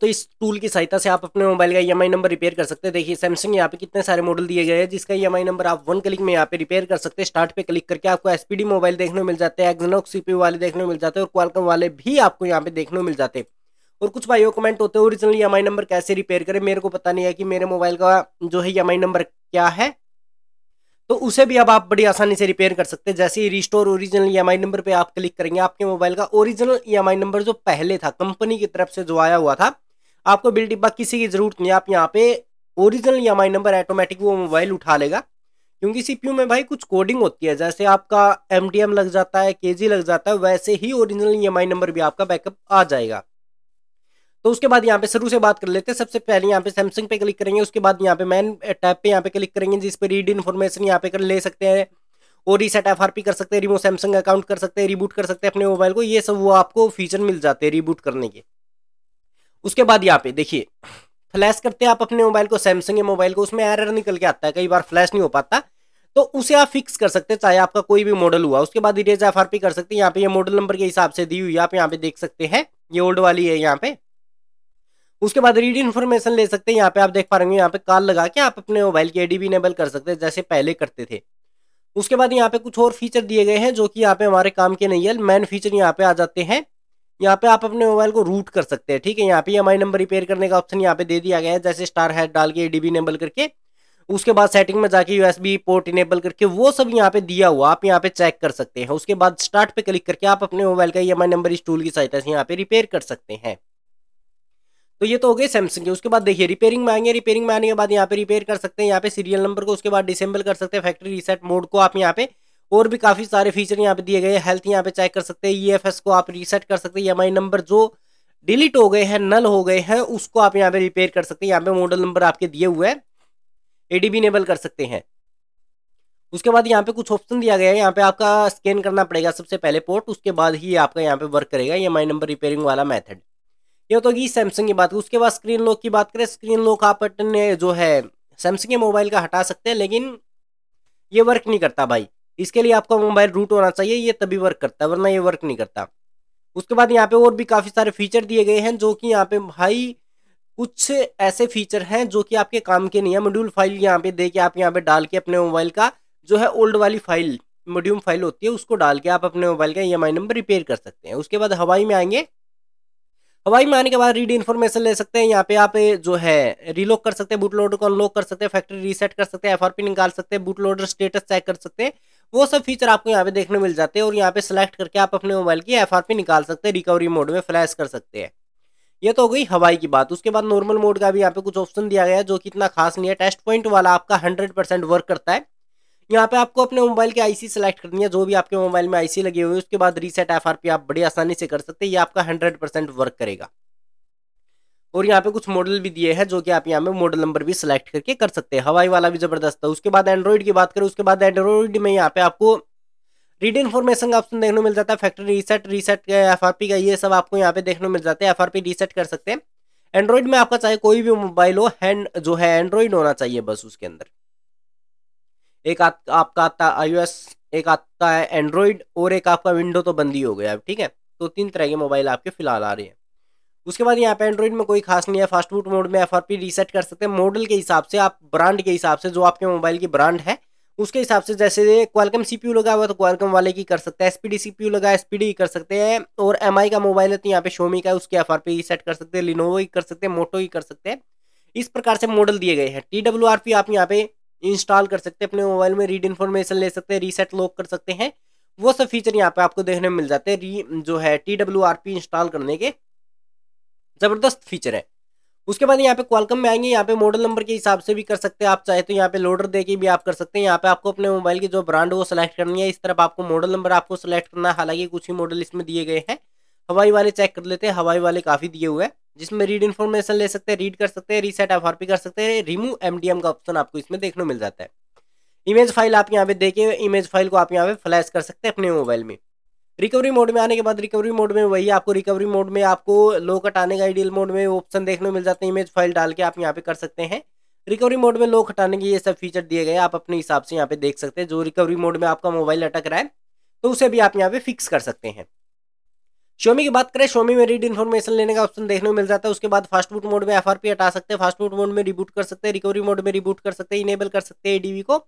तो इस टूल की सहायता से आप अपने मोबाइल का ई नंबर रिपेयर कर सकते हैं देखिए सैमसंग यहाँ पे कितने सारे मॉडल दिए गए हैं जिसका ई e नंबर आप वन क्लिक में यहाँ पे रिपेयर कर सकते हैं स्टार्ट पे क्लिक करके आपको एसपीडी मोबाइल देखने मिल जाते हैं एक्जनोक सी वाले देखने मिल जाते हैं और क्वालकम वाले भी आपको यहाँ पे देखने मिल जाते हैं और कुछ भाई कमेंट होते हैं ओरिजिनल ई नंबर कैसे रिपेयर करें मेरे को पता नहीं है कि मेरे मोबाइल का जो है ई e नंबर क्या है तो उसे भी अब आप बड़ी आसानी से रिपेयर कर सकते हैं जैसे ही रिस्टोर ओरिजिनल ई नंबर पे आप क्लिक करेंगे आपके मोबाइल का ओरिजिनल ई नंबर जो पहले था कंपनी की तरफ से जो आया हुआ था आपको बिल डिब्बा किसी की ज़रूरत नहीं आप यहाँ पे ओरिजिनल या माई नंबर ऑटोमेटिक वो मोबाइल उठा लेगा क्योंकि सीपीयू में भाई कुछ कोडिंग होती है जैसे आपका एमडीएम लग जाता है केजी लग जाता है वैसे ही ओरिजिनल आई नंबर भी आपका बैकअप आ जाएगा तो उसके बाद यहाँ पे शुरू से बात कर लेते हैं सबसे पहले यहाँ पे सैमसंग पे क्लिक करेंगे उसके बाद यहाँ पे मैन टैप पे यहाँ पे क्लिक करेंगे जिस रीड इन्फॉर्मेशन यहाँ पे कर ले सकते हैं और रीसेट एफ कर सकते हैं रिमो सैमसंग अकाउंट कर सकते हैं रिबूट कर सकते हैं अपने मोबाइल को ये सब वो आपको फीचर मिल जाते हैं रिबूट करने के उसके बाद यहाँ पे देखिए फ्लैश करते हैं आप अपने मोबाइल को सैमसंग या मोबाइल को उसमें एरर निकल के आता है कई बार फ्लैश नहीं हो पाता तो उसे आप फिक्स कर सकते हैं चाहे आपका कोई भी मॉडल हुआ उसके बाद इरेज एफ आर पी कर सकते हैं यहाँ पे ये मॉडल नंबर के हिसाब से दी हुई है आप यहाँ पे देख सकते हैं ये ओल्ड वाली है यहाँ पे उसके बाद रीड इन्फॉर्मेशन ले सकते हैं यहाँ पे आप देख पा रहे हैं यहाँ पे कॉल लगा के आप अपने मोबाइल की एडी भी इनेबल कर सकते हैं जैसे पहले करते थे उसके बाद यहाँ पे कुछ और फीचर दिए गए हैं जो कि यहाँ पे हमारे काम के नहीं है मेन फीचर यहाँ पे आ जाते हैं यहाँ पे आप अपने मोबाइल को रूट कर सकते हैं ठीक है यहाँ पे एम आई नंबर रिपेयर करने का ऑप्शन यहाँ पे दे दिया गया है जैसे स्टार हैड डाल के डी इनेबल करके उसके बाद सेटिंग में जाके यूएसबी पोर्ट इनेबल करके वो सब यहाँ पे दिया हुआ आप यहाँ पे चेक कर सकते हैं उसके बाद स्टार्ट पे क्लिक करके आप अपने मोबाइल का ई e नंबर इस टूल की सहायता से यहाँ पे रिपेयर कर सकते हैं तो ये तो हो गई सैमसंग के उसके बाद देखिए रिपेयरिंग में आएंगे रिपेयरिंग में आने के बाद यहाँ पे रिपेयर कर सकते हैं यहाँ पे सीरियल नंबर को उसके बाद डिसेबल कर सकते हैं फैक्ट्री रीसेट मोड को आप यहाँ पे और भी काफ़ी सारे फीचर यहाँ पे दिए गए हैं हेल्थ यहाँ पे चेक कर सकते हैं ई e को आप रीसेट कर सकते हैं ई e नंबर जो डिलीट हो गए हैं नल हो गए हैं उसको आप यहाँ पे रिपेयर कर सकते हैं यहाँ पे मॉडल नंबर आपके दिए हुए हैं एडीबी इनेबल कर सकते हैं उसके बाद यहाँ पे कुछ ऑप्शन दिया गया है यहाँ पे आपका स्कैन करना पड़ेगा सबसे पहले पोर्ट उसके बाद ही आपका यहाँ पे वर्क करेगा एम आई नंबर रिपेयरिंग वाला मैथड ये तो होगी सैमसंग की बात उसके बाद स्क्रीन लॉक की बात करें स्क्रीन लॉक आप अपने जो है सैमसंग के मोबाइल का हटा सकते हैं लेकिन ये वर्क नहीं करता भाई इसके लिए आपका मोबाइल रूट होना चाहिए ये तभी वर्क करता है वरना ये वर्क नहीं करता उसके बाद यहाँ पे और भी काफ़ी सारे फीचर दिए गए हैं जो कि यहाँ पे भाई कुछ ऐसे फीचर हैं जो कि आपके काम के नहीं है मॉड्यूल फाइल यहाँ पे दे के आप यहाँ पे डाल के अपने मोबाइल का जो है ओल्ड वाली फाइल मॉड्यूम फाइल होती है उसको डाल के आप अपने मोबाइल का ई नंबर रिपेयर कर सकते हैं उसके बाद हवाई में आएंगे हवाई में आने के बाद रीड इन्फॉर्मेशन ले सकते हैं यहाँ पे आप जो है रीलॉक कर सकते हैं बूट लोडर को अनलॉक कर सकते हैं फैक्ट्री रीसेट कर सकते हैं एफआरपी निकाल सकते हैं बूट लोडर स्टेटस चेक कर सकते हैं वो सब फीचर आपको यहाँ पे देखने मिल जाते हैं और यहाँ पे सिलेक्ट करके आप अपने मोबाइल की एफ निकाल सकते हैं रिकवरी मोड में फ्लैश कर सकते हैं ये तो हो गई हवाई की बात उसके बाद नॉर्मल मोड का भी यहाँ पे कुछ ऑप्शन दिया गया है जो कि इतना खास नहीं है टेस्ट पॉइंट वाला आपका हंड्रेड परसेंट वर्क करता है यहाँ पे आपको अपने मोबाइल की आईसी सेलेक्ट करनी है जो भी आपके मोबाइल में आईसी लगी हुई है उसके बाद रीसेट एफआरपी आप बड़ी आसानी से कर सकते हैं ये आपका हंड्रेड परसेंट वर्क करेगा और यहाँ पे कुछ मॉडल भी दिए हैं जो कि आप यहाँ पे मॉडल नंबर भी सिलेक्ट करके कर सकते हैं हवाई वाला भी जबरदस्त है उसके बाद एंड्रॉइड की बात करें उसके बाद एंड्रॉइड में यहाँ पे आपको रीड इन्फॉर्मेशन का ऑप्शन देखने को मिल जाता है फैक्ट्री रीसेट रीसेट एफ का ये सब आपको यहाँ पे देखने मिल जाता है एफ रीसेट कर सकते हैं एंड्रॉइड में आपका चाहे कोई भी मोबाइल हो हैंड जो है एंड्रॉइड होना चाहिए बस उसके अंदर एक आ, आपका आता है आई एक आता है एंड्रॉयड और एक आपका विंडो तो बंद ही हो गया ठीक है तो तीन तरह के मोबाइल आपके फिलहाल आ रहे हैं उसके बाद यहाँ पे एंड्रॉइड में कोई खास नहीं है फास्ट फूड मोड में एफ रीसेट कर सकते हैं मॉडल के हिसाब से आप ब्रांड के हिसाब से जो आपके मोबाइल की ब्रांड है उसके हिसाब से जैसे क्वालकम सीपीयू लगा हुआ तो क्वालकम वाले की कर सकते हैं एसपीडी सीपीयू लगा एसपीडी कर सकते हैं और एमआई का मोबाइल है तो यहाँ पे शोमी का है उसके एफ आर सेट कर सकते हैं लिनोवो ही कर सकते हैं मोटो ही कर सकते हैं इस प्रकार से मॉडल दिए गए हैं टी आप यहाँ पे इंस्टॉल कर सकते हैं अपने मोबाइल में रीड इन्फॉर्मेशन ले सकते हैं रीसेट लॉक कर सकते हैं वो सब फीचर यहाँ पे आपको देखने में मिल जाते हैं री जो है T W R P install करने के ज़बरदस्त फीचर है उसके बाद यहाँ पे क्वालकम में आएंगे यहाँ पे मॉडल नंबर के हिसाब से भी कर सकते हैं आप चाहे तो यहाँ पे लोडर दे के भी आप कर सकते हैं यहाँ पे आपको अपने मोबाइल की जो ब्रांड वो सिलेक्ट करनी है इस तरफ आपको मॉडल नंबर आपको सिलेक्ट करना है हालांकि कुछ ही मॉडल इसमें दिए गए हैं हवाई वाले चेक कर लेते हैं हवाई वाले काफ़ी दिए हुए हैं जिसमें रीड इन्फॉर्मेशन ले सकते हैं रीड कर सकते हैं रीसेट एफ कर सकते हैं रिमूव एमडीएम का ऑप्शन आपको इसमें देखने मिल जाता है इमेज फाइल आप यहाँ पे देखिए इमेज फाइल को आप यहाँ पे फ्लैश कर सकते हैं अपने मोबाइल में रिकवरी मोड में आने के बाद रिकवरी मोड में वही आपको रिकवरी मोड में आपको लो कटाने का आइडियल मोड में ऑप्शन देखने मिल जाते हैं इमेज फाइल डाल के आप यहाँ पे कर सकते हैं रिकवरी मोड में लो हटाने के ये सब फीचर दिए गए आप अपने हिसाब से यहाँ पे देख सकते हैं जो रिकवरी मोड में आपका मोबाइल अटक रहा है तो उसे भी आप यहाँ पे फिक्स कर सकते हैं शोमी की बात करें शोमी में रीड इन्फॉर्मेशन लेने का ऑप्शन देखने को मिल जाता है उसके बाद फास्ट बूट मोड में एफआरपी हटा सकते हैं फास्ट बूट मोड में रिबूट कर सकते हैं रिकवरी मोड में रिबूट कर सकते हैं इनेबल कर सकते हैं एडीवी को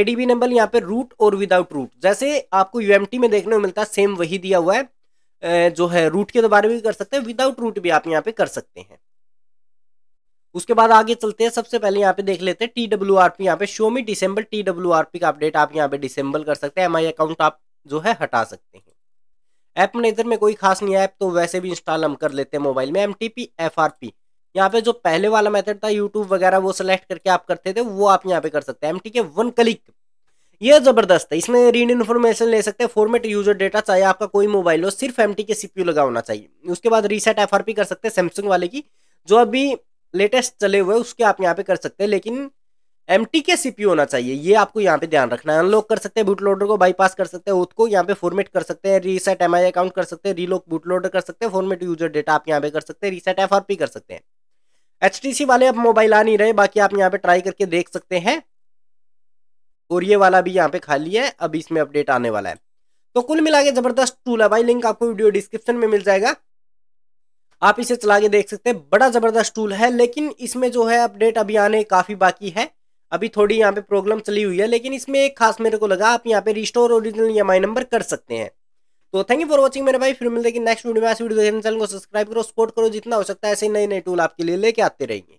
एडीबी नंबर यहाँ पे रूट और विदाउट रूट जैसे आपको यूएमटी में देखने को मिलता है सेम वही दिया हुआ है जो है रूट के दोबारा भी कर सकते हैं विदाउट रूट भी आप यहाँ पे कर सकते हैं उसके बाद आगे चलते हैं सबसे पहले यहाँ पे देख लेते हैं टी डब्ल्यू आर पी यहाँ पे शोमी डिसम्बल टी डब्ल्यू आर पी का अपडेट आप यहाँ पे डिसम्बल कर सकते हैं एम अकाउंट आप जो है हटा सकते हैं ऐप मैनेजर में कोई खास नहीं है ऐप तो वैसे भी इंस्टॉल हम कर लेते हैं मोबाइल में M T P F R P यहाँ पे जो पहले वाला मेथड था यूट्यूब वगैरह वो सिलेक्ट करके आप करते थे वो आप यहाँ पे कर सकते हैं M T K one click ये जबरदस्त है इसमें रीड इन्फॉर्मेशन ले सकते हैं फॉर्मेट यूजर डेटा चाहे आपका कोई मोबाइल हो सिर्फ एम के सीपीयू लगा होना चाहिए उसके बाद रीसेट एफ कर सकते हैं सैमसंग वाले की जो अभी लेटेस्ट चले हुए उसके आप यहाँ पे कर सकते हैं लेकिन एम टी के सीपीयू होना चाहिए ये आपको यहाँ पे ध्यान रखना है अनलॉक कर सकते हैं बूट लोडर को बाईपास कर सकते हैं उसको यहाँ पे फॉर्मेट कर सकते हैं रीसेट एम अकाउंट कर सकते हैं रीलॉक बूट लोडर कर सकते हैं फॉर्मेट यूजर डेटा आप यहाँ पे कर सकते हैं रीसेट एफ कर सकते हैं एच वाले अब मोबाइल आ नहीं रहे बाकी आप यहाँ पे ट्राई करके देख सकते हैं और ये वाला भी यहाँ पे खाली है अब इसमें अपडेट आने वाला है तो कुल मिला के जबरदस्त टूल है भाई लिंक आपको वीडियो डिस्क्रिप्शन में मिल जाएगा आप इसे चला के देख सकते हैं बड़ा जबरदस्त टूल है लेकिन इसमें जो है अपडेट अभी आने काफ़ी बाकी है अभी थोड़ी यहाँ पे प्रॉब्लम चली हुई है लेकिन इसमें एक खास मेरे को लगा आप यहाँ पे रिस्टोर ओरिजिनल ई नंबर कर सकते हैं तो थैंक यू फॉर वॉचिंग मेरे भाई फिर मिलते हैं नेक्स्ट वीडियो में वीडियो चैनल को सब्सक्राइब करो सपोर्ट करो जितना हो सकता है ऐसे नए नए टूल आपके लिए लेके आते रहेंगे